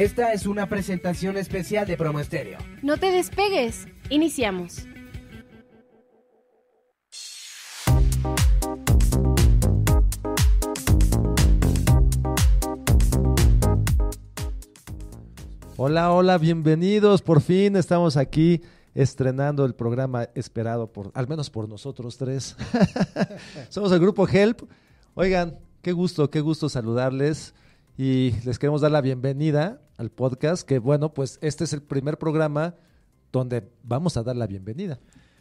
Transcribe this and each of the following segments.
Esta es una presentación especial de Promo No te despegues, iniciamos. Hola, hola, bienvenidos. Por fin estamos aquí estrenando el programa esperado por, al menos por nosotros tres. Somos el grupo Help. Oigan, qué gusto, qué gusto saludarles y les queremos dar la bienvenida al podcast, que bueno, pues este es el primer programa donde vamos a dar la bienvenida,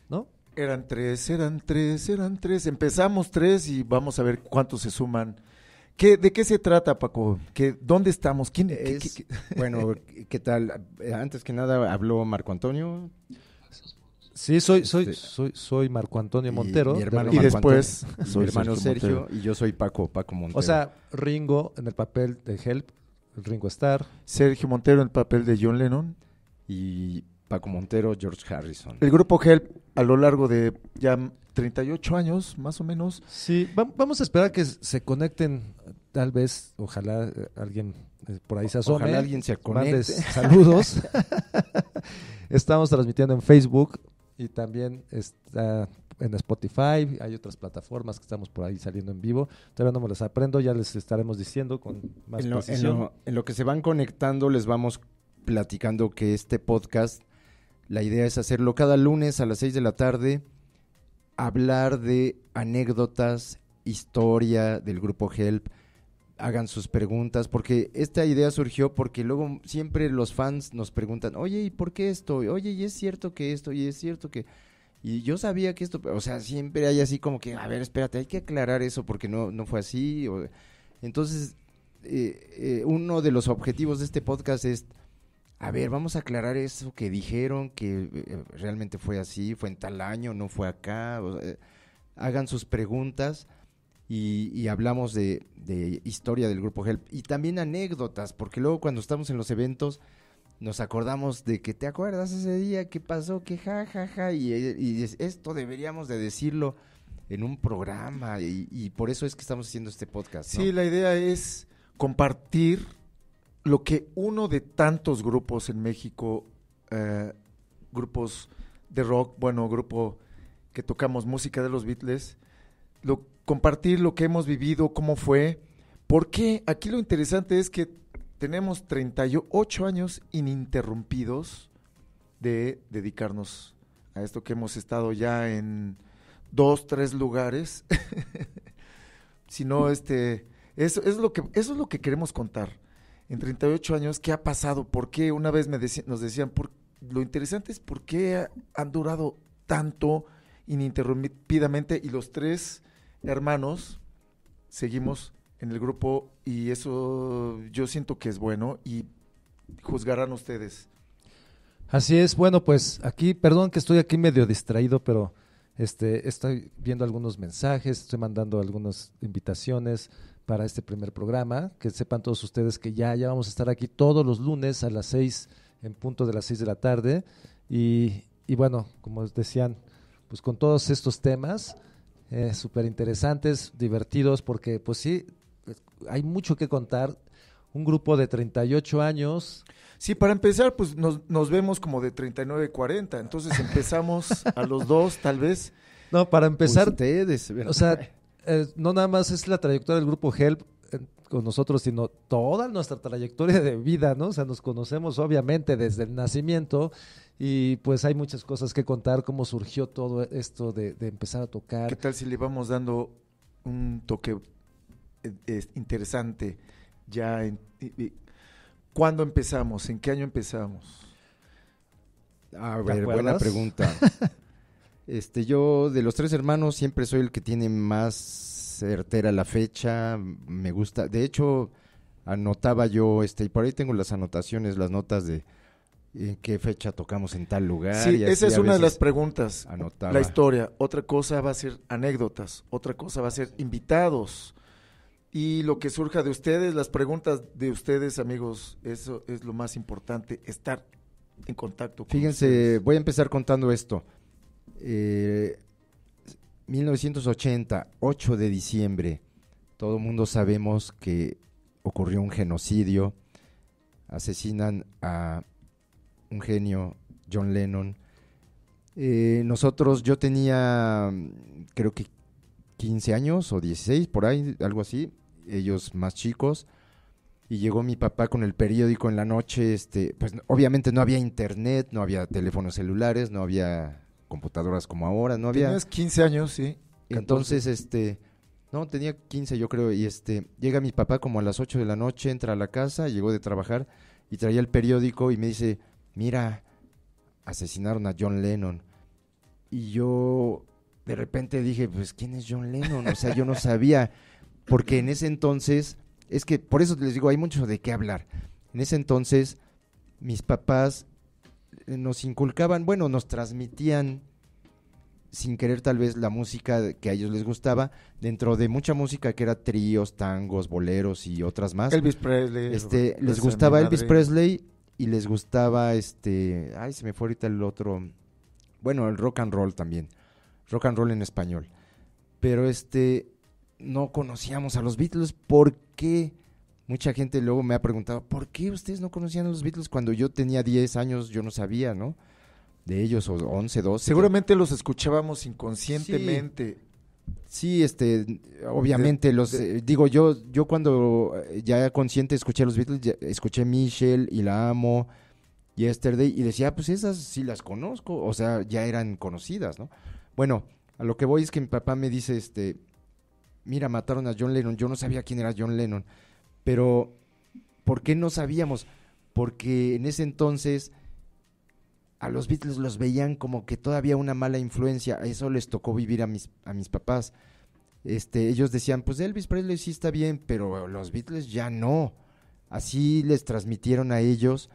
¿no? Eran tres, eran tres, eran tres. Empezamos tres y vamos a ver cuántos se suman. ¿Qué, ¿De qué se trata, Paco? ¿Dónde estamos? ¿Quién es? bueno, ¿qué tal? Antes que nada habló Marco Antonio. Sí, soy, soy, soy, soy Marco Antonio Montero. Y, después mi hermano Sergio, y yo soy Paco, Paco Montero. O sea, Ringo en el papel de Help, Ringo Starr. Sergio Montero en el papel de John Lennon. Y Paco Montero, George Harrison. El grupo Help a lo largo de ya 38 años, más o menos. Sí, vamos a esperar que se conecten, tal vez, ojalá eh, alguien eh, por ahí se asome. Ojalá alguien se conecte. saludos. Estamos transmitiendo en Facebook, y también está en Spotify, hay otras plataformas que estamos por ahí saliendo en vivo. Todavía no me las aprendo, ya les estaremos diciendo con más en en lo que se van conectando, les vamos platicando que este podcast, la idea es hacerlo cada lunes a las 6 de la tarde, hablar de anécdotas, historia del grupo Help, hagan sus preguntas, porque esta idea surgió porque luego siempre los fans nos preguntan, oye, ¿y por qué esto? Oye, ¿y es cierto que esto? ¿Y es cierto que...? Y yo sabía que esto, o sea, siempre hay así como que, a ver, espérate, hay que aclarar eso porque no, no fue así. entonces, eh, eh, uno de los objetivos de este podcast es, a ver, vamos a aclarar eso que dijeron, que eh, realmente fue así, fue en tal año, no fue acá. hagan sus preguntas y, hablamos de, historia del grupo Help y también anécdotas, porque luego cuando estamos en los eventos nos acordamos de que te acuerdas ese día, qué pasó, que ja, ja, ja, y, esto deberíamos de decirlo en un programa y, por eso es que estamos haciendo este podcast. Sí, la idea es compartir lo que uno de tantos grupos en México, eh, grupos de rock, bueno, grupo que tocamos música de los Beatles, compartir lo que hemos vivido, cómo fue. Porque aquí lo interesante es que tenemos 38 años ininterrumpidos de dedicarnos a esto que hemos estado ya en dos, tres lugares. sino este, eso, es lo que, es lo que queremos contar. En 38 años, ¿qué ha pasado? ¿Por qué? Una vez me nos decían, lo interesante es por qué han durado tanto ininterrumpidamente y los tres hermanos, seguimos en el grupo y eso yo siento que es bueno y juzgarán ustedes. Así es, bueno, pues aquí, perdón que estoy aquí medio distraído, pero este, estoy viendo algunos mensajes, estoy mandando algunas invitaciones para este primer programa. Que sepan todos ustedes que ya, ya vamos a estar aquí todos los lunes a las seis en punto de las seis de la tarde. Y, y bueno, como decían, pues con todos estos temas, eh, súper interesantes, divertidos, porque pues sí, hay mucho que contar. Un grupo de 38 años. Sí, para empezar, pues nos, vemos como de 39, 40, entonces empezamos a los dos tal vez. No, para empezar... Pues ustedes, O sea, eh, no nada más es la trayectoria del grupo Help, con nosotros, sino toda nuestra trayectoria de vida, ¿no? O sea, nos conocemos obviamente desde el nacimiento y pues hay muchas cosas que contar, cómo surgió todo esto de, empezar a tocar. ¿Qué tal si le vamos dando un toque eh, interesante ya en, ¿Cuándo empezamos? ¿En qué año empezamos? A ver, buena pregunta. este, yo de los tres hermanos siempre soy el que tiene más certera la fecha, me gusta. De hecho, anotaba yo, este, y por ahí tengo las anotaciones, las notas de en qué fecha tocamos en tal lugar. Sí, esa es una de las preguntas. La historia. Otra cosa va a ser anécdotas, otra cosa va a ser invitados. Y lo que surja de ustedes, las preguntas de ustedes, amigos, eso es lo más importante, estar en contacto Fíjense, voy a empezar contando esto. Eh, 1980, 8 de diciembre, todo el mundo sabemos que ocurrió un genocidio, asesinan a un genio, John Lennon. Eh, nosotros, yo tenía, creo que 15 años o 16, por ahí, algo así, ellos más chicos. Y llegó mi papá con el periódico en la noche, este, pues obviamente no había internet, no había teléfonos celulares, no había computadoras como ahora, no había... Tenías 15 años, sí. Entonces, este... No, tenía 15 yo creo, y este, llega mi papá como a las 8 de la noche, entra a la casa, llegó de trabajar y traía el periódico y me dice, mira, asesinaron a John Lennon. Y yo de repente dije, pues ¿quién es John Lennon? O sea, yo no sabía, porque en ese entonces, es que por eso les digo, hay mucho de qué hablar. En ese entonces, mis papás nos inculcaban, bueno, nos transmitían sin querer tal vez la música que a ellos les gustaba, dentro de mucha música que era tríos, tangos, boleros y otras más. Elvis Presley. Este, les gustaba Elvis Presley y les gustaba este, ay, se me fue ahorita el otro. Bueno, el rock and roll también. Rock and roll en español. Pero este no conocíamos a los Beatles porque mucha gente luego me ha preguntado, ¿por qué ustedes no conocían a los Beatles cuando yo tenía 10 años? Yo no sabía, ¿no? De ellos, o 11, 12. Seguramente los escuchábamos inconscientemente. Sí, este, obviamente los eh, digo yo, yo cuando eh, ya consciente escuché a los Beatles, escuché Michelle y la amo, Yesterday y decía, ah, pues esas sí las conozco, o sea, ya eran conocidas, ¿no? Bueno, a lo que voy es que mi papá me dice, este, mira, mataron a John Lennon, yo no sabía quién era John Lennon. Pero, ¿por qué no sabíamos? Porque en ese entonces a los Beatles los veían como que todavía una mala influencia. Eso les tocó vivir a mis, a mis papás. Este, ellos decían, pues Elvis Presley sí está bien, pero los Beatles ya no. Así les transmitieron a ellos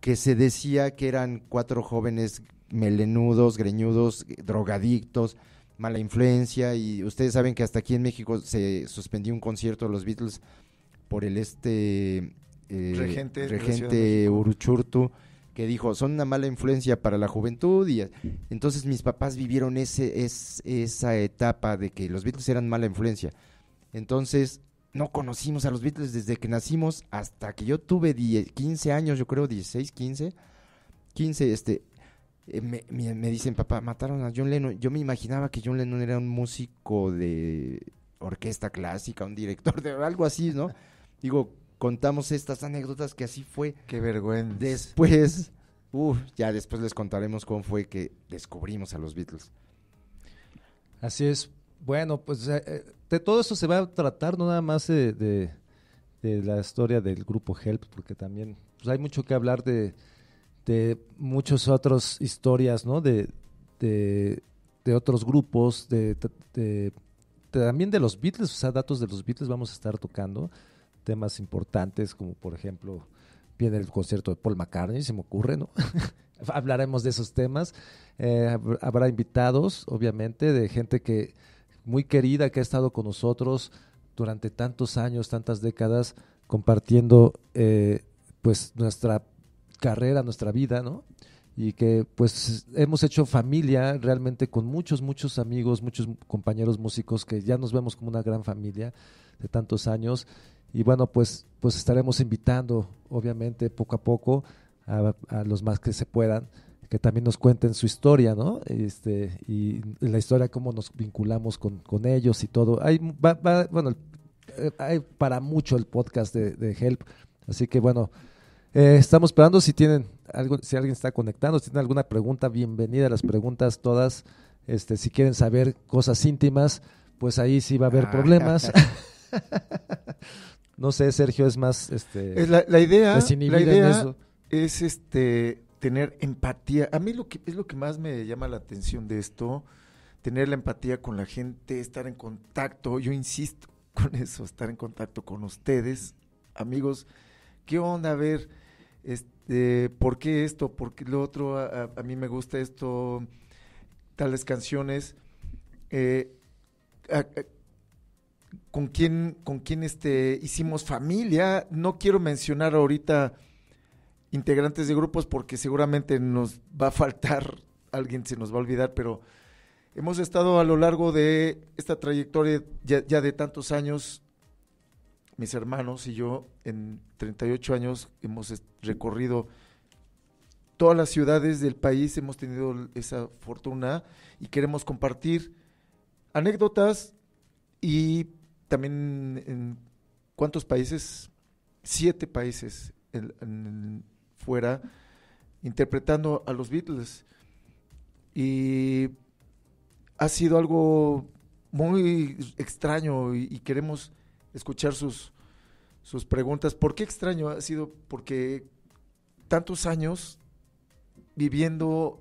que se decía que eran cuatro jóvenes melenudos, greñudos, drogadictos, mala influencia. Y ustedes saben que hasta aquí en México se suspendió un concierto de los Beatles por el este eh, regente, Uruchurtu, que dijo, son una mala influencia para la juventud. y Entonces mis papás vivieron ese, es, esa etapa de que los Beatles eran mala influencia. Entonces no conocimos a los Beatles desde que nacimos hasta que yo tuve 15 años, yo creo 16, 15. 15, este, eh, me, me, me, dicen, papá, mataron a John Lennon. Yo me imaginaba que John Lennon era un músico de orquesta clásica, un director de algo así, ¿no? Digo, contamos estas anécdotas que así fue. Qué vergüenza. Después, ya después les contaremos cómo fue que descubrimos a los Beatles. Así es. Bueno, pues eh, eh, de todo eso se va a tratar, no nada más de, la historia del grupo Help, porque también pues, hay mucho que hablar de, de muchas otras historias, ¿no? De, otros grupos, de, también de los Beatles, o sea, datos de los Beatles vamos a estar tocando temas importantes, como por ejemplo viene el concierto de Paul McCartney, se me ocurre, ¿no? Hablaremos de esos temas. Eh, habrá invitados, obviamente, de gente que muy querida que ha estado con nosotros durante tantos años, tantas décadas, compartiendo eh, pues nuestra carrera, nuestra vida, ¿no? Y que pues hemos hecho familia realmente con muchos, muchos amigos, muchos compañeros músicos que ya nos vemos como una gran familia de tantos años y bueno, pues, pues estaremos invitando, obviamente, poco a poco a, los más que se puedan que también nos cuenten su historia, ¿no? Este, y la historia, cómo nos vinculamos con, ellos y todo. Hay, bueno, eh, hay para mucho el podcast de, Help, así que bueno, eh, estamos esperando si tienen algo, si alguien está conectando, si tienen alguna pregunta, bienvenida a las preguntas todas. Este, si quieren saber cosas íntimas, pues ahí sí va a haber ah. problemas. No sé, Sergio, es más... Este, la, idea, la idea es este, tener empatía. A mí lo que, es lo que más me llama la atención de esto, tener la empatía con la gente, estar en contacto. Yo insisto con eso, estar en contacto con ustedes, amigos. ¿Qué onda? A ver, este, ¿por qué esto? ¿Por qué lo otro? A, mí me gusta esto, tales canciones. Eh, con quién con este, hicimos familia. No quiero mencionar ahorita integrantes de grupos porque seguramente nos va a faltar, alguien se nos va a olvidar, pero hemos estado a lo largo de esta trayectoria ya, ya de tantos años, mis hermanos y yo, en 38 años hemos recorrido todas las ciudades del país, hemos tenido esa fortuna y queremos compartir anécdotas y también en cuántos países, siete países fuera, interpretando a los Beatles. Y ha sido algo muy extraño y, y queremos escuchar sus, sus preguntas. ¿Por qué extraño ha sido? Porque tantos años viviendo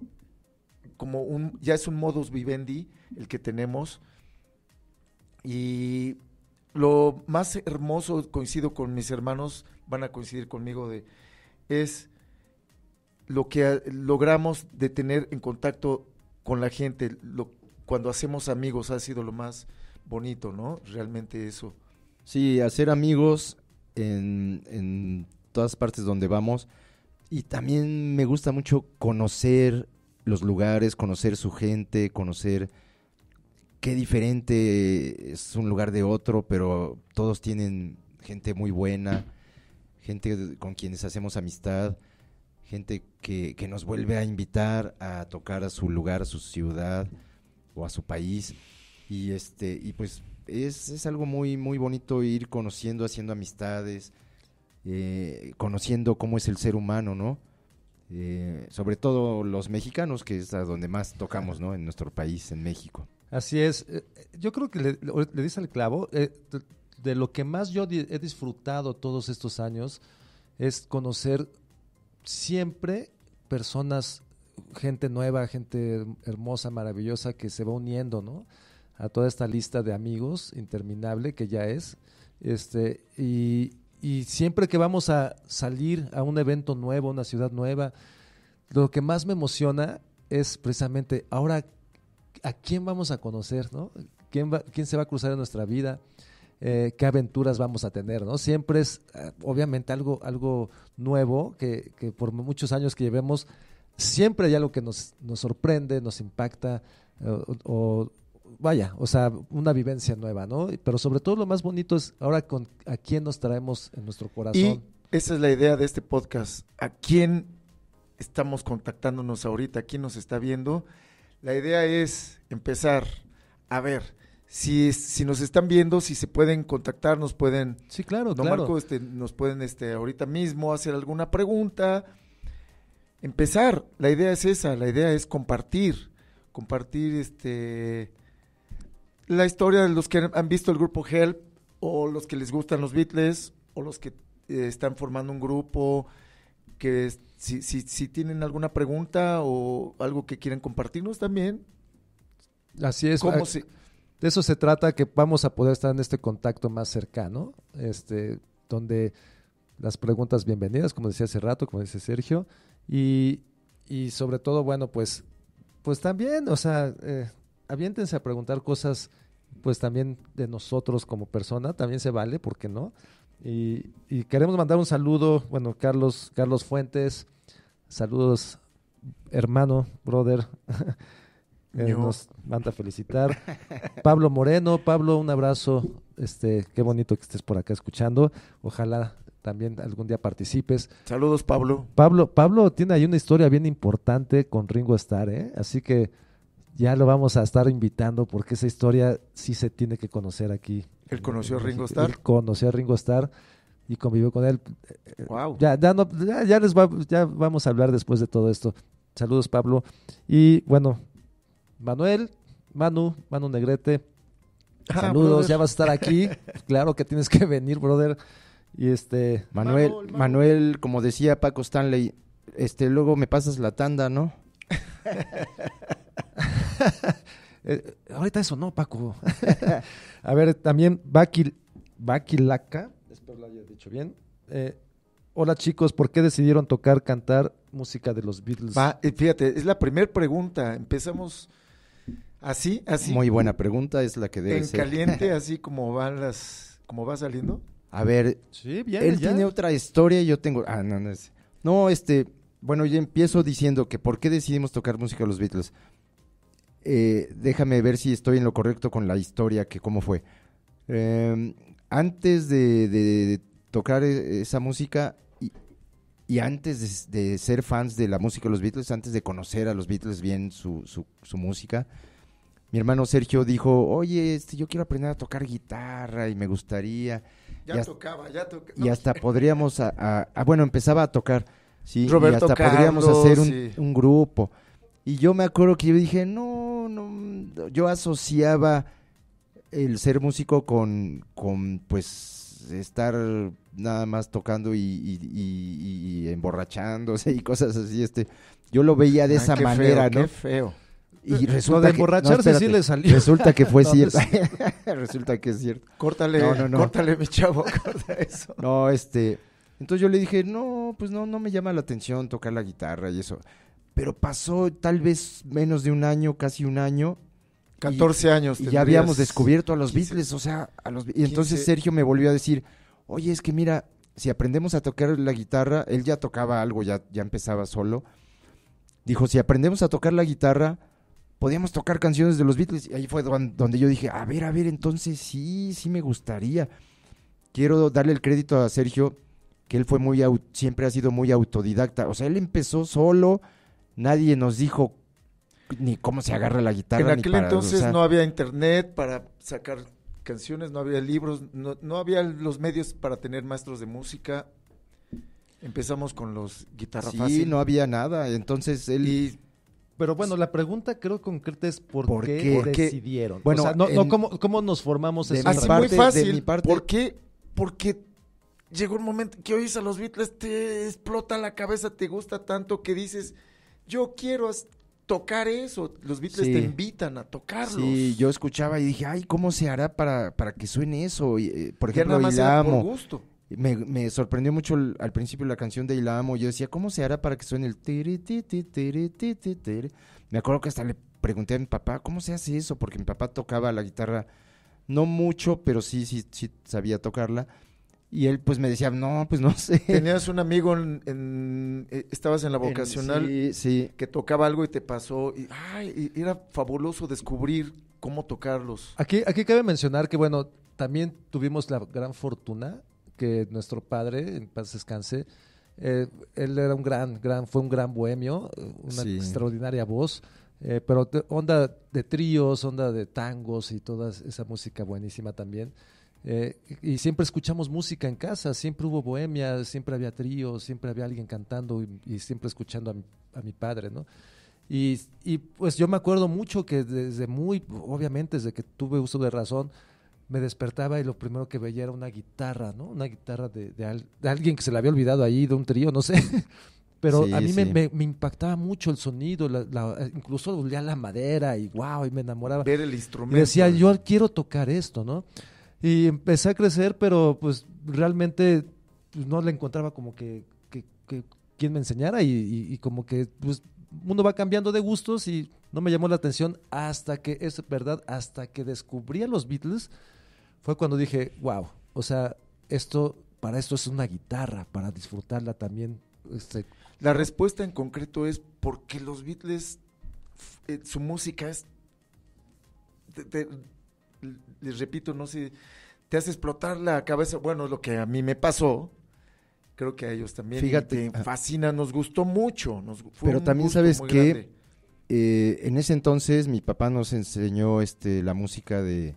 como un, ya es un modus vivendi el que tenemos y lo más hermoso, coincido con mis hermanos, van a coincidir conmigo, de, es lo que logramos de tener en contacto con la gente, lo, cuando hacemos amigos ha sido lo más bonito, ¿no? Realmente eso. Sí, hacer amigos en, en todas partes donde vamos. Y también me gusta mucho conocer los lugares, conocer su gente, conocer qué diferente es un lugar de otro, pero todos tienen gente muy buena, gente con quienes hacemos amistad, gente que, nos vuelve a invitar a tocar a su lugar, a su ciudad o a su país. Y este, y pues es, algo muy, muy bonito ir conociendo, haciendo amistades, eh, conociendo cómo es el ser humano, ¿no? Eh, sobre todo los mexicanos, que es a donde más tocamos, ¿no? En nuestro país, en México. Así es. Eh, eh, yo creo que le, dice al clavo. Eh, de, lo que más yo he disfrutado todos estos años es conocer siempre personas, gente nueva, gente hermosa, maravillosa, que se va uniendo, ¿no? A toda esta lista de amigos interminable que ya es. Este, y, y siempre que vamos a salir a un evento nuevo, una ciudad nueva, lo que más me emociona es precisamente ahora a quién vamos a conocer, ¿Quién, quién se va a cruzar en nuestra vida? Eh, qué aventuras vamos a tener, ¿no? Siempre es, eh, obviamente, algo, algo nuevo que, por muchos años que llevemos, siempre hay algo que nos, sorprende, nos impacta, o, vaya, o sea, una vivencia nueva, ¿no? Pero sobre todo lo más bonito es ahora con a quién nos traemos en nuestro corazón. Y esa es la idea de este podcast, a quién estamos contactándonos ahorita, a quién nos está viendo la idea es empezar a ver si, si nos están viendo, si se pueden contactar, nos pueden. Sí, claro, Don Marco, este, nos pueden este, ahorita mismo hacer alguna pregunta. Empezar, la idea es esa, la idea es compartir, compartir este la historia de los que han visto el grupo Help o los que les gustan los Beatles o los que eh, están formando un grupo, que si, si, tienen alguna pregunta o algo que quieran compartirnos también. Así es. como ah, si De eso se trata, que vamos a poder estar en este contacto más cercano, este, donde las preguntas bienvenidas, como decía hace rato, como dice Sergio, y, y sobre todo, bueno, pues, pues también, o sea, eh, aviéntense a preguntar cosas, pues también de nosotros como persona, también se vale, ¿por qué no? Y, queremos mandar un saludo, bueno, Carlos, Carlos Fuentes, saludos, hermano, brother. Eh, nos manda felicitar. Pablo Moreno, Pablo, un abrazo. Este, qué bonito que estés por acá escuchando. Ojalá también algún día participes. Saludos, Pablo. Pablo, Pablo tiene ahí una historia bien importante con Ringo Starr, ¿eh? Así que ya lo vamos a estar invitando porque esa historia sí se tiene que conocer aquí. Él conoció a Ringo Starr. Él conoció a Ringo Starr y convivió con él. Wow. Ya, ya, les ya vamos a hablar después de todo esto. Saludos, Pablo. Y bueno, Manuel, Manu, Manu Negrete. Ah, saludos, ya vas a estar aquí. claro que tienes que venir, brother. Y este. Manuel, Manuel, Manuel, como decía Paco Stanley, este, luego me pasas la tanda, ¿no? Eh, ahorita eso no, Paco. a ver, también Baki, espero lo haya dicho bien. Eh, hola chicos, ¿por qué decidieron tocar, cantar música de los Beatles? Eh, fíjate, es la primera pregunta. Empezamos así, así. Muy buena pregunta, es la que debe en En caliente, así como van las, como va saliendo. A ver, él tiene otra historia, yo tengo. Ah, no, no No, este, bueno, yo empiezo diciendo que por qué decidimos tocar música de los Beatles. Eh, déjame ver si estoy en lo correcto con la historia, que cómo fue. Em, antes de, tocar e, esa música y, antes de, ser fans de la música de los Beatles, antes de conocer a los Beatles bien su, música, mi hermano Sergio dijo, oye, este, yo quiero aprender a tocar guitarra y me gustaría. Ya tocaba, ya tocaba. Y hasta podríamos, bueno, empezaba a tocar, ¿sí? Roberto y hasta podríamos hacer un, un grupo. Y yo me acuerdo que yo dije, no, yo asociaba el ser músico con, con pues estar nada más tocando y, emborrachándose y cosas así, este, yo lo veía de ah, esa manera, ¿no? feo. Y resulta que, fue cierto. resulta que es cierto. Córtale, córtale, mi chavo, corta eso. No, este. Entonces yo le dije, no, pues no, no me llama la atención tocar la guitarra y eso pero pasó tal vez menos de un año, casi un año. 14 años. Y ya habíamos descubierto a los Beatles, o sea, a los Y entonces Sergio me volvió a decir, oye, es que mira, si aprendemos a tocar la guitarra, él ya tocaba algo, ya, ya empezaba solo. Dijo, si aprendemos a tocar la guitarra, podíamos tocar canciones de los Beatles. Y ahí fue donde yo dije, a ver, a ver, entonces sí, sí me gustaría. Quiero darle el crédito a Sergio, que él fue muy, siempre ha sido muy autodidacta. O sea, él empezó solo Nadie nos dijo ni cómo se agarra la guitarra. En aquel entonces no había internet para sacar canciones, no había libros, no, había los medios para tener maestros de música. Empezamos con los guitarras. Sí, no había nada. Entonces él. pero bueno, la pregunta creo concreta es por, qué, decidieron. Bueno, no, no ¿cómo, ¿cómo, nos formamos de mi parte, ¿Por qué? Porque llegó un momento que oyes a los Beatles, te explota la cabeza, te gusta tanto que dices yo quiero tocar eso. Los Beatles te invitan a tocarlos. Sí, yo escuchaba y dije, ay, ¿cómo se hará para, para que suene eso? Y, por ejemplo, Me, sorprendió mucho al principio la canción de Ilamo. Amo. Yo decía, ¿cómo se hará para que suene el tiri, tiri, tiri, Me acuerdo que hasta le pregunté a mi papá, ¿cómo se hace eso? Porque mi papá tocaba la guitarra, no mucho, pero sí, sí sabía tocarla. Y él pues me decía, no, pues no sé. Tenías un amigo en, eh, estabas en la vocacional sí, que tocaba algo y te pasó. Y, ay, era fabuloso descubrir cómo tocarlos. Aquí, aquí cabe mencionar que bueno, también tuvimos la gran fortuna que nuestro padre, en paz descanse, eh, él era un gran, gran, fue un gran bohemio, eh, una extraordinaria voz. pero onda de tríos, onda de tangos y toda esa música buenísima también. Eh, y siempre escuchamos música en casa, siempre hubo bohemia, siempre había tríos, siempre había alguien cantando y, siempre escuchando a mi, padre, ¿no? Y, y, pues yo me acuerdo mucho que desde muy, obviamente desde que tuve uso de razón, me despertaba y lo primero que veía era una guitarra, ¿no? Una guitarra de, alguien que se le había olvidado ahí, de un trío, no sé. Pero a mí me, impactaba mucho el sonido, incluso olía la madera y wow, y me enamoraba. Ver el instrumento. decía, yo quiero tocar esto, ¿no? Y empecé a crecer, pero pues realmente pues, no le encontraba como que, que, quien me enseñara y, como que pues uno va cambiando de gustos y no me llamó la atención hasta que, es verdad, hasta que descubrí a los Beatles, fue cuando dije, wow, o sea, esto, para esto es una guitarra, para disfrutarla también. Este, la respuesta en concreto es porque los Beatles, eh, su música es les repito, no sé, te hace explotar la cabeza. Bueno, lo que a mí me pasó, creo que a ellos también. Fíjate, ah. fascina, nos gustó mucho. pero también sabes que eh, en ese entonces mi papá nos enseñó este, la música de,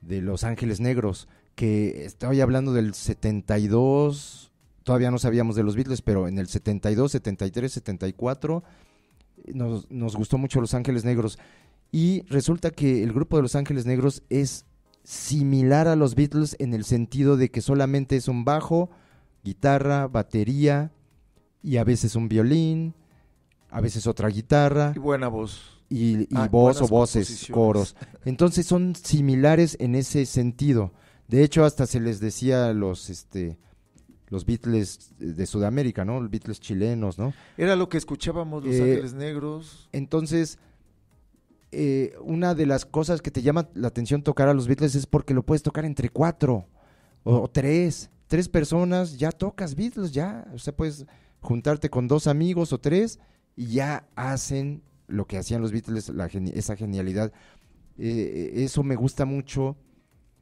de Los Ángeles Negros, que estoy hablando del 72, todavía no sabíamos de los Beatles, pero en el 72, 73, 74 nos, nos gustó mucho Los Ángeles Negros. Y resulta que el grupo de Los Ángeles Negros es similar a los Beatles en el sentido de que solamente es un bajo, guitarra, batería y a veces un violín, a veces otra guitarra. Y buena voz. Y, ah, voz o voces, coros. Entonces son similares en ese sentido. De hecho, hasta se les decía los, este, los Beatles de Sudamérica, ¿no? Los Beatles chilenos, ¿no? Era lo que escuchábamos los eh, Ángeles Negros. Entonces, eh, una de las cosas que te llama la atención tocar a los Beatles es porque lo puedes tocar entre cuatro o, tres. Tres personas, ya tocas Beatles, ya. O sea, puedes juntarte con dos amigos o tres y ya hacen lo que hacían los Beatles, esa genialidad. Eh, eh, eso me gusta mucho,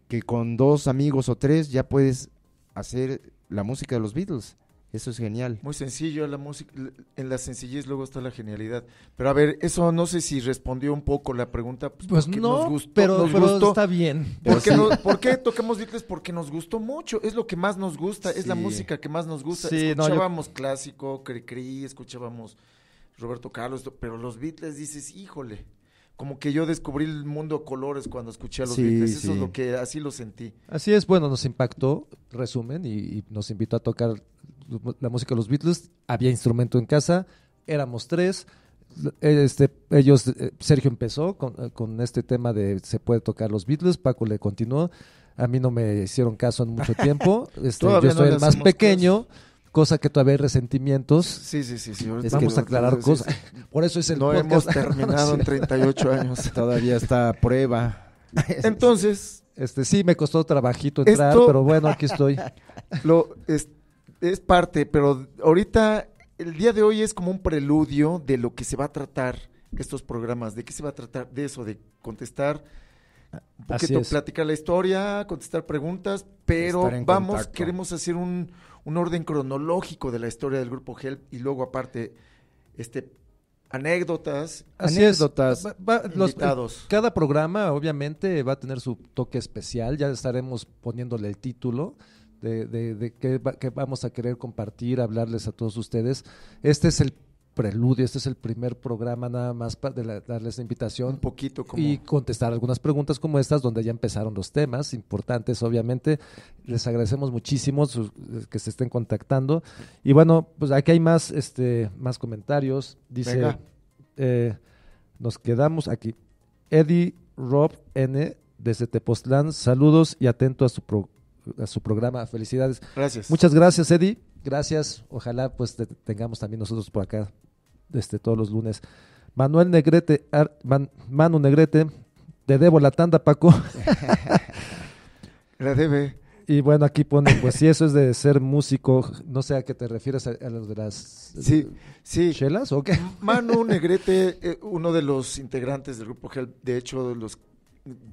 que con dos amigos o tres ya puedes hacer la música de los Beatles. Eso es genial. Muy sencillo, la música, en la sencillez luego está la genialidad. Pero a ver, eso no sé si respondió un poco la pregunta. Pues, pues no, nos gustó, pero, nos está bien. ¿Por qué tocamos Beatles? Porque nos gustó mucho, es lo que más nos gusta, es la música que más nos gusta. escuchábamos no, clásico, Cricri, escuchábamos Roberto Carlos, pero los Beatles dices, híjole como que yo descubrí el mundo a colores cuando escuché a los Beatles. Eso es lo que así lo sentí. Así es, bueno, nos impactó, resumen, y, nos invitó a tocar la música de los Beatles, había instrumento en casa, éramos tres. Eh, este, ellos, eh, Sergio empezó eh, con, este tema de se puede tocar los Beatles, Paco le continuó, a mí no me hicieron caso en mucho tiempo, este, yo soy el más pequeño, cosa que todavía hay resentimientos. Sí, sí, sí. sí. vamos a aclarar cosas. Por eso es el No hemos terminado en 38 años. Todavía está a prueba. Entonces... Este, sí, me costó trabajito entrar, pero bueno, aquí estoy. Lo, es parte, pero ahorita, el día de hoy es como un preludio de lo que se va a tratar estos programas, de qué se va a tratar de eso, de contestar un poquito, platicar la historia, contestar preguntas, pero vamos, queremos hacer un, un, orden cronológico de la historia del grupo Help y luego aparte, este anécdotas, anécdotas, eh, cada programa obviamente va a tener su toque especial, ya estaremos poniéndole el título de, qué, vamos a querer compartir, hablarles a todos ustedes. Este es el preludio, este es el primer programa nada más para darles la invitación. Un poquito Y contestar algunas preguntas como estas, donde ya empezaron los temas importantes, obviamente. Les agradecemos muchísimo que se estén contactando. Y bueno, pues aquí hay más, este, más comentarios. Dice, eh, nos quedamos aquí. Eddie Rob N desde Tepoztlán, saludos y atento a su programa a su programa. Felicidades. Gracias. Muchas gracias, Eddie. Gracias. Ojalá pues tengamos también nosotros por acá desde todos los lunes. Manuel Negrete, Manu Negrete, te debo la tanda, Paco. la debe. Y bueno, aquí pone, pues si eso es de ser músico, no sé a qué te refieres, a, los de las sí, sí. chelas o qué. Manu Negrete, eh, uno de los integrantes del grupo gel de hecho, de los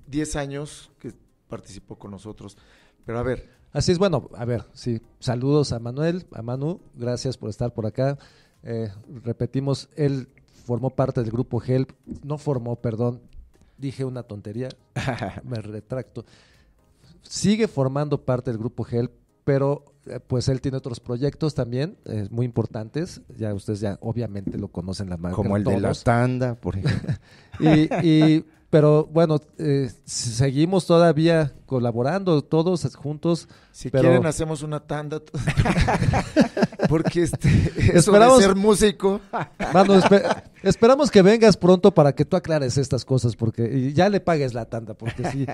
10 años que participó con nosotros, pero a ver. Así es, bueno, a ver, sí. Saludos a Manuel, a Manu, gracias por estar por acá. Eh, repetimos, él formó parte del grupo Help, no formó, perdón, dije una tontería, me retracto. Sigue formando parte del grupo Help, pero eh, pues él tiene otros proyectos también eh, muy importantes, ya ustedes ya obviamente lo conocen la marca. Como el de la tanda, por ejemplo. y pero bueno, eh, seguimos todavía colaborando todos juntos. Si pero... quieren hacemos una tanda. Porque este, eso esperamos, ser músico. esperamos que vengas pronto para que tú aclares estas cosas porque y ya le pagues la tanda porque sí.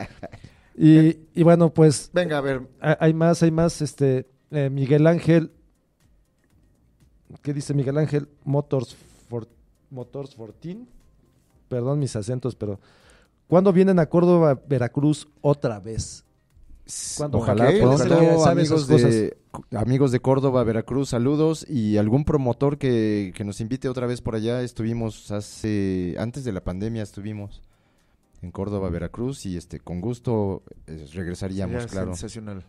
Y, bueno, pues Venga, a ver. Hay más, hay más este eh, Miguel Ángel ¿Qué dice Miguel Ángel Motors for, Motors 14? Perdón mis acentos, pero ¿Cuándo vienen a Córdoba, Veracruz otra vez? Ojalá, amigos, de, amigos de Córdoba, Veracruz, saludos y algún promotor que, que, nos invite otra vez por allá. Estuvimos hace, antes de la pandemia estuvimos en Córdoba, Veracruz y este con gusto eh, regresaríamos, claro. Sensacional.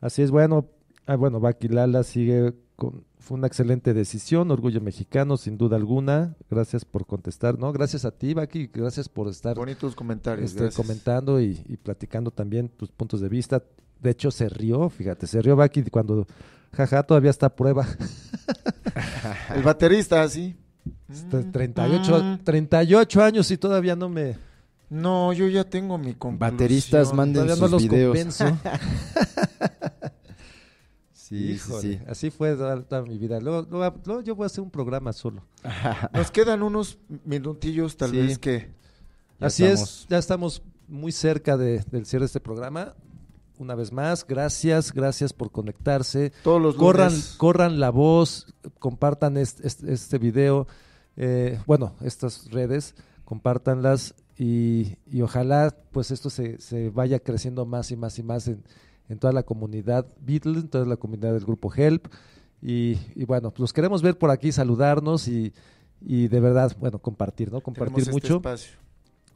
Así es, bueno, ah, bueno, Baquilala sigue con fue una excelente decisión, orgullo mexicano, sin duda alguna. Gracias por contestar, ¿no? Gracias a ti, Baki, gracias por estar. Bonitos comentarios. estoy comentando y, platicando también tus puntos de vista. De hecho, se rió, fíjate, se rió Baki cuando, jaja, todavía está a prueba. El baterista, sí. 38, este, 38 mm. mm. años y todavía no me. No, yo ya tengo mi conclusión. Bateristas, manden no los videos. Sí, así fue toda, mi vida. Luego, yo voy a hacer un programa solo. Nos quedan unos minutillos tal vez que... Así es, ya estamos muy cerca de, del cierre de este programa. Una vez más, gracias, gracias por conectarse. Todos los corran, corran la voz, compartan este, este, video, eh, bueno, estas redes, compártanlas y, y ojalá pues esto se, se vaya creciendo más y más y más en, en toda la comunidad Beatles, en toda la comunidad del grupo Help. Y, bueno, pues los queremos ver por aquí, saludarnos y, y de verdad, bueno, compartir, ¿no? Compartir este mucho.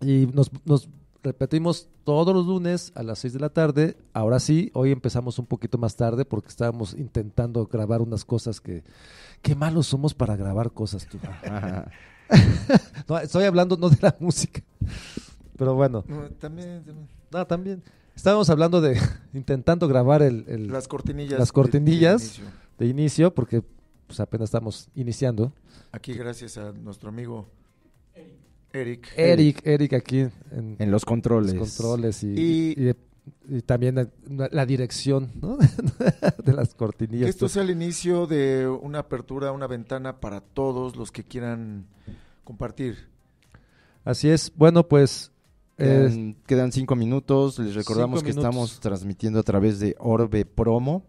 y nos, repetimos todos los lunes a las 6 de la tarde. Ahora sí, hoy empezamos un poquito más tarde porque estábamos intentando grabar unas cosas que... Qué malos somos para grabar cosas, tú. estoy hablando no de la música. Pero bueno. también, también. también. Estábamos hablando de intentando grabar el, las cortinillas, las cortinillas de, inicio. porque pues, apenas estamos iniciando. Aquí gracias a nuestro amigo Eric. Eric, Eric aquí en, los controles. controles y, también la, dirección de las cortinillas. esto es pues. el inicio de una apertura, una ventana para todos los que quieran compartir. Así es. Bueno, pues Quedan, cinco minutos. Les recordamos que estamos transmitiendo a través de Orbe Promo.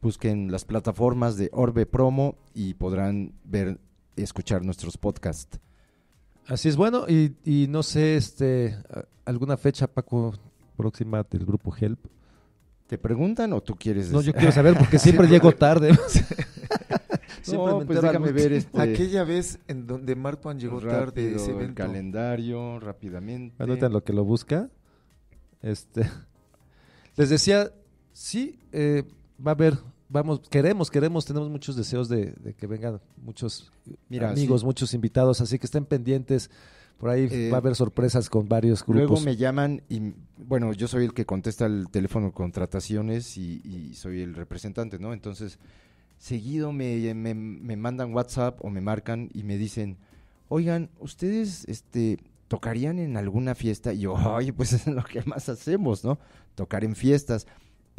Busquen las plataformas de Orbe Promo y podrán ver, y escuchar nuestros podcasts. Así es, bueno, y, no sé, este, alguna fecha, Paco, próxima del grupo Help. ¿Te preguntan o tú quieres decir? No, yo quiero saber porque siempre llego tarde. pues ver este, Aquella vez en donde Marco llegó tarde ese evento. El calendario, rápidamente. Anoten lo que lo busca. Este, les decía, sí, eh, va a haber, vamos, queremos, queremos, tenemos muchos deseos de, que vengan muchos amigos, muchos invitados, así que estén pendientes. Por ahí eh, va a haber sorpresas con varios grupos. Luego me llaman y, bueno, yo soy el que contesta el teléfono contrataciones y, y soy el representante, ¿no? Entonces, seguido me, mandan WhatsApp o me marcan y me dicen, oigan, ustedes este, tocarían en alguna fiesta. Y yo, oye, pues es lo que más hacemos, ¿no? Tocar en fiestas.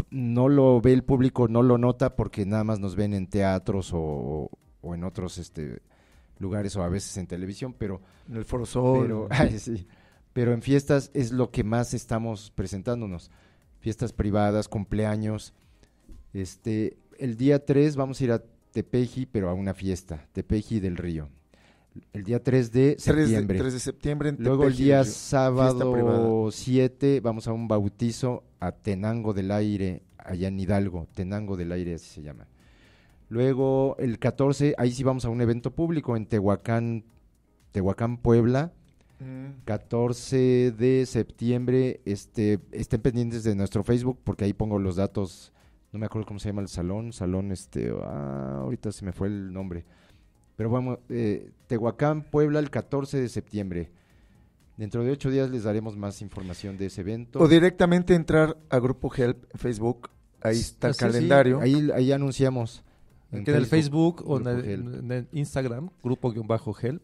No lo ve el público, no lo nota porque nada más nos ven en teatros o, en otros este, lugares o a veces en televisión, pero... En el Foro solo. Pero, pero en fiestas es lo que más estamos presentándonos. Fiestas privadas, cumpleaños. Este, el día 3 vamos a ir a Tepeji, pero a una fiesta, Tepeji del Río. El día 3 de septiembre. 3 de septiembre Luego el día sábado 7 vamos a un bautizo a Tenango del Aire, allá en Hidalgo. Tenango del Aire, así se llama. Luego el 14, ahí sí vamos a un evento público en Tehuacán, Tehuacán, Puebla. 14 mm. de septiembre, este, estén pendientes de nuestro Facebook porque ahí pongo los datos no me acuerdo cómo se llama el salón, salón este, ah, ahorita se me fue el nombre. Pero bueno, eh, Tehuacán, Puebla, el 14 de septiembre. Dentro de ocho días les daremos más información de ese evento. O directamente entrar a Grupo Help Facebook, ahí está el calendario. ahí, ahí anunciamos. En, el Facebook o en el, en el, Instagram, grupo-help.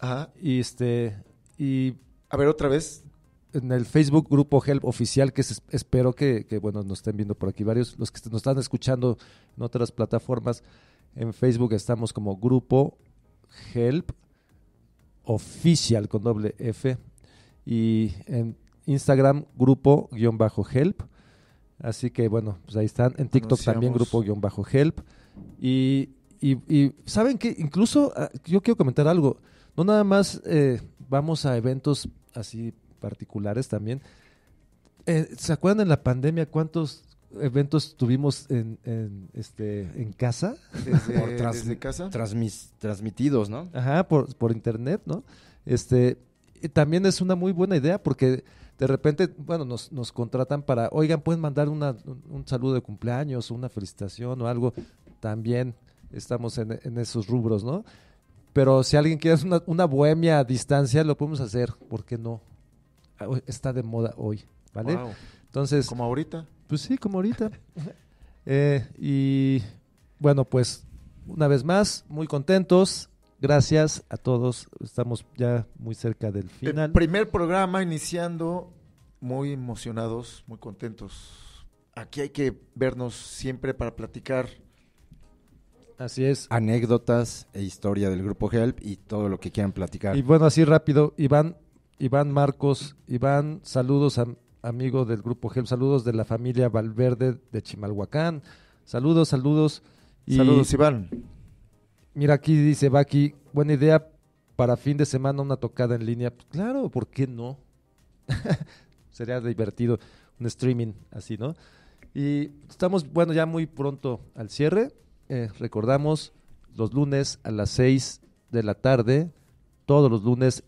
Ajá. Y este. Y. A ver, otra vez en el Facebook Grupo Help Oficial, que espero que, bueno, nos estén viendo por aquí varios, los que nos están escuchando en otras plataformas, en Facebook estamos como Grupo Help Oficial con doble F y en Instagram Grupo-Help. Guión Bajo Así que bueno, pues ahí están. En TikTok también Grupo-Help. Y, y, y, saben que incluso ah, yo quiero comentar algo. No nada más eh, vamos a eventos así particulares también. Eh, ¿Se acuerdan en la pandemia cuántos eventos tuvimos en, este, en casa? Desde, por casa. transmitidos, ¿no? Ajá, por, internet, ¿no? Este, también es una muy buena idea porque de repente, bueno, nos, contratan para, oigan, pueden mandar un, saludo de cumpleaños, una felicitación o algo. También estamos en, esos rubros, ¿no? Pero si alguien quiere una, una bohemia a distancia, lo podemos hacer, ¿por qué no? Ah, está de moda hoy, ¿vale? Entonces. ¿Como ahorita? Pues sí, como ahorita. Eh, y bueno, pues una vez más, muy contentos. Gracias a todos. Estamos ya muy cerca del final. primer programa iniciando, muy emocionados, muy contentos. Aquí hay que vernos siempre para platicar. Así es. Anécdotas e historia del grupo Help y todo lo que quieran platicar. Y bueno, así rápido, Iván, Iván Marcos, Iván, saludos amigo del grupo GEM, saludos de la familia Valverde de Chimalhuacán, saludos, saludos. Y saludos Iván. Mira aquí dice Baki, buena idea para fin de semana una tocada en línea. Pues, claro, ¿por qué no? Sería divertido un streaming así, ¿no? Y estamos, bueno, ya muy pronto al cierre. Eh, recordamos los lunes a las 6 de la tarde, todos los lunes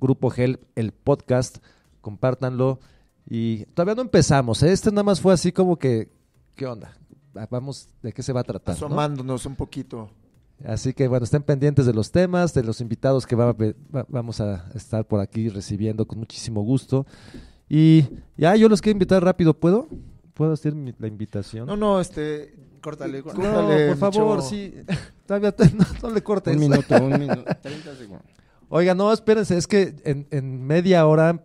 Grupo Help, el podcast. Compártanlo. Y todavía no empezamos. ¿eh? Este nada más fue así como que, ¿qué onda? Vamos, ¿de qué se va a tratar? Asomándonos un poquito. Así que bueno, estén pendientes de los temas, de los invitados que vamos a estar por aquí recibiendo con muchísimo gusto. Y ya yo los quiero invitar rápido, ¿puedo? ¿Puedo hacer la invitación? No, no, este, córtale, córtale. por favor, sí. Todavía no, no, le cortes. Un minuto, un minuto, 30 segundos. Oiga, no, espérense, es que en, media hora,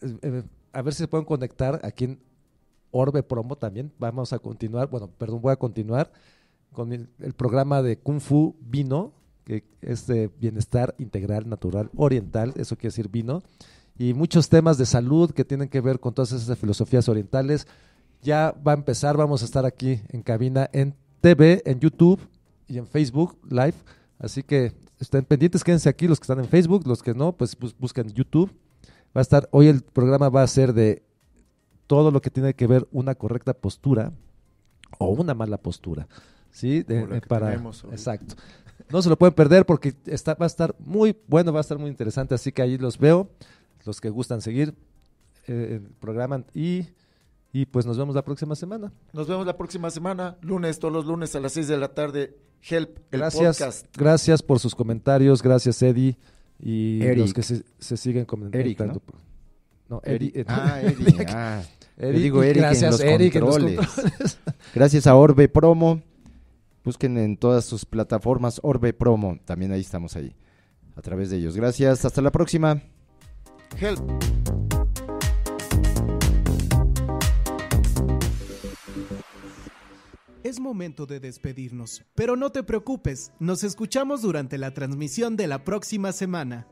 eh, eh, a ver si se pueden conectar aquí en Orbe Promo también. Vamos a continuar, bueno, perdón, voy a continuar con el, el programa de Kung Fu Vino, que es de bienestar integral, natural, oriental, eso quiere decir vino, y muchos temas de salud que tienen que ver con todas esas filosofías orientales. Ya va a empezar, vamos a estar aquí en cabina en TV, en YouTube y en Facebook Live. Así que estén pendientes, quédense aquí los que están en Facebook, los que no, pues buscan YouTube. Va a estar, hoy el programa va a ser de todo lo que tiene que ver una correcta postura o una mala postura. ¿Sí? Eh, para, exacto. No se lo pueden perder porque está, va a estar muy bueno, va a estar muy interesante. Así que ahí los veo, los que gustan seguir programan eh, el programa. Y y pues nos vemos la próxima semana. Nos vemos la próxima semana, lunes, todos los lunes a las 6 de la tarde. Help, el gracias, podcast. Gracias por sus comentarios, gracias Eddie. Y los que se, siguen comentando. ¿no? Eric. Ah, ah. Eric. digo gracias, Eric gracias a Orbe Promo. Busquen en todas sus plataformas Orbe Promo. También ahí estamos ahí. A través de ellos. Gracias. Hasta la próxima. Help. es momento de despedirnos. Pero no te preocupes, nos escuchamos durante la transmisión de la próxima semana.